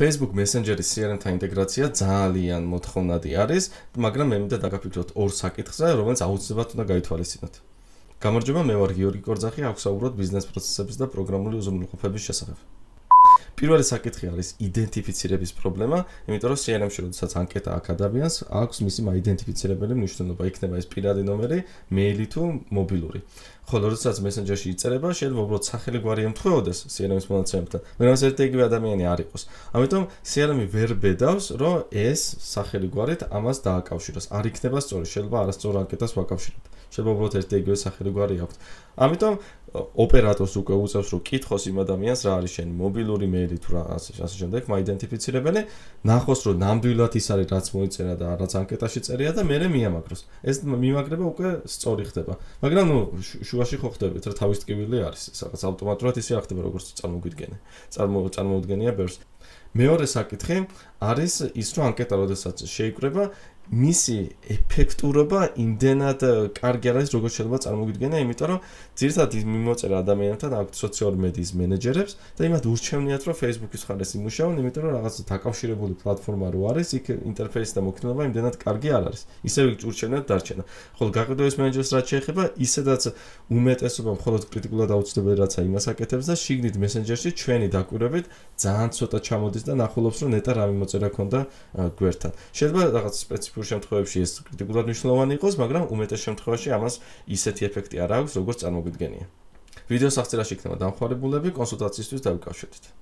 Facebook Messenger-ის CRM-თან ინტეგრაცია ძალიან მოთხოვნადი არის, მაგრამ მე მინდა დაგაფიქროთ ორ საკითხზე, რომელიც აუცილებლად უნდა გაითვალისწინოთ. გამარჯობა, მე ვარ გიორგი კორძახი, აქვს საუბრობ ბიზნეს პროცესების და პროგრამული უზრუნველყოფების შესახებ. პირველი საკითხი არის იდენტიფიცირების პრობლემა, იმიტომ რომ CRM-ში როდესაც ანკეტა აქვს ადამიანს, აქვს მისი მაიდენტიფიცირებელი მნიშვნელობა, იქნება ეს პირადი ნომერი, მეილი თუ მობილური. ხოლო როდესაც მესენჯერში იწერება, შეიძლება უბრალოდ სახელი გვარი ემთხოვოდეს CRM-ის მონაცემებთან, მაგრამ ზედ იგივე ადამიანი არ იყოს. ამიტომ CRM-ი ვერ ბედავს, რომ ეს სახელი გვარით ამას დააკავშიროს. არ იქნება სწორი, შეიძლება არასწორ ანკეტას ვაკავშიროთ. შეიძლება უბრალოდ ერთ იგივე სახელი გვარი აქვს. ამიტომ ოპერატორს უკვე უწევს, რომ კითხოს იმ ადამიანს, რა არის შენი მობილური მეილი ნომერი თუ რა ასე ასე შემდეგ მაიდენტიფიცირებელი ნახოს რომ ნამდვილად ის არის რაც მოიწერა და რაც ანკეტაში წერია და მეერე მიამაგროს ეს მიმაგრება უკვე სწორი ხდება მაგრამ ნუ შუაში ხო ხდებით რა თავის ტკივილი არის სადაც ავტომატურად ისე ხდება როგორც წარმოგვიდგენენ წარმო წარმოუდგენია ბევრს მეორე საკითხი არის ის რომ ანკეტა როდესაც შეიკრება მისი ეფექტურობა იმდენად კარგი არის, როგორც შეიძლება წარმოგიდგენა, იმიტომ რომ ძირთად ის მიმოწერა ადამიანთან აქვს სოციალური მედიის მენეჯერებს და იმათ ურჩევნიათ, რომ Facebook-ის ხარეს იმუშაონ, იმიტომ რომ რაღაც დაკავშირებული პლატფორმა რო არის, იქ ინტერფეისი და მოქმედება იმდენად კარგი არ არის. ისე ვიქ ურჩევნიათ დარჩენა. ხოლო გაყიდვის მენეჯერს რაც შეეხება, ისედაც უმეტესობა მხოლოდ კრიტიკულად აუცილებელი რაცა იმას აკეთებს და შიგნით მესენჯერში ჩვენი დაკვირვებით ძალიან ცოტა ჩამოდის და ნახულობს, რომ ნეტა რამე მოწერა ქონდა გვერდთან. შეიძლება რაღაც სპეციფიკური ზოგიერთ შემთხვევაში ეს კრიტიკულად მნიშვნელოვანი იყოს, მაგრამ უმეტეს შემთხვევაში ამას ისეთი ეფექტი არ აქვს, როგორც წარმოგვიდგენია. ვიდეოს აღწერაში იქნება დამხმარებულები, კონსულტაციისთვის დაიკავშირდით.